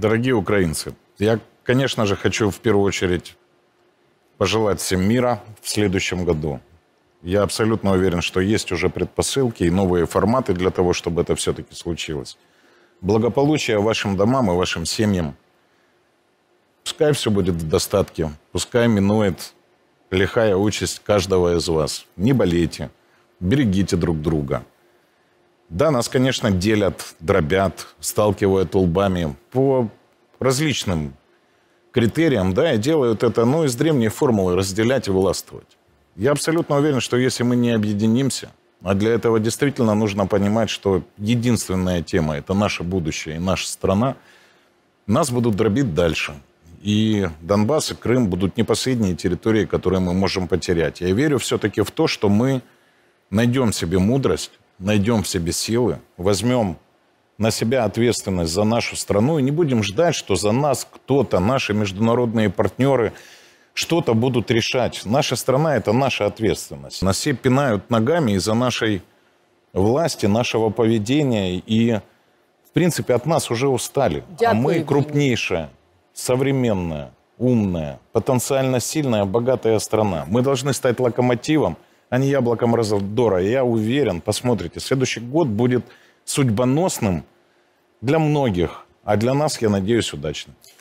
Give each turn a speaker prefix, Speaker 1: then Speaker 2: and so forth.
Speaker 1: Дорогие украинцы, я, конечно же, хочу в первую очередь пожелать всем мира в следующем году. Я абсолютно уверен, что есть уже предпосылки и новые форматы для того, чтобы это все-таки случилось. Благополучие вашим домам и вашим семьям. Пускай все будет в достатке, пускай минует лихая участь каждого из вас. Не болейте, берегите друг друга. Да, нас, конечно, делят, дробят, сталкивают лбами по различным критериям, да, и делают это, ну, из древней формулы разделять и властвовать. Я абсолютно уверен, что если мы не объединимся, а для этого действительно нужно понимать, что единственная тема – это наше будущее и наша страна, нас будут дробить дальше. И Донбасс и Крым будут не последние территории, которые мы можем потерять. Я верю все-таки в то, что мы найдем себе мудрость найдем в себе силы, возьмем на себя ответственность за нашу страну и не будем ждать, что за нас кто-то, наши международные партнеры что-то будут решать. Наша страна – это наша ответственность. Нас все пинают ногами из-за нашей власти, нашего поведения и, в принципе, от нас уже устали. Дякую. А мы крупнейшая, современная, умная, потенциально сильная, богатая страна. Мы должны стать локомотивом – а не яблоком раздора. Я уверен, посмотрите, следующий год будет судьбоносным для многих, а для нас, я надеюсь, удачным.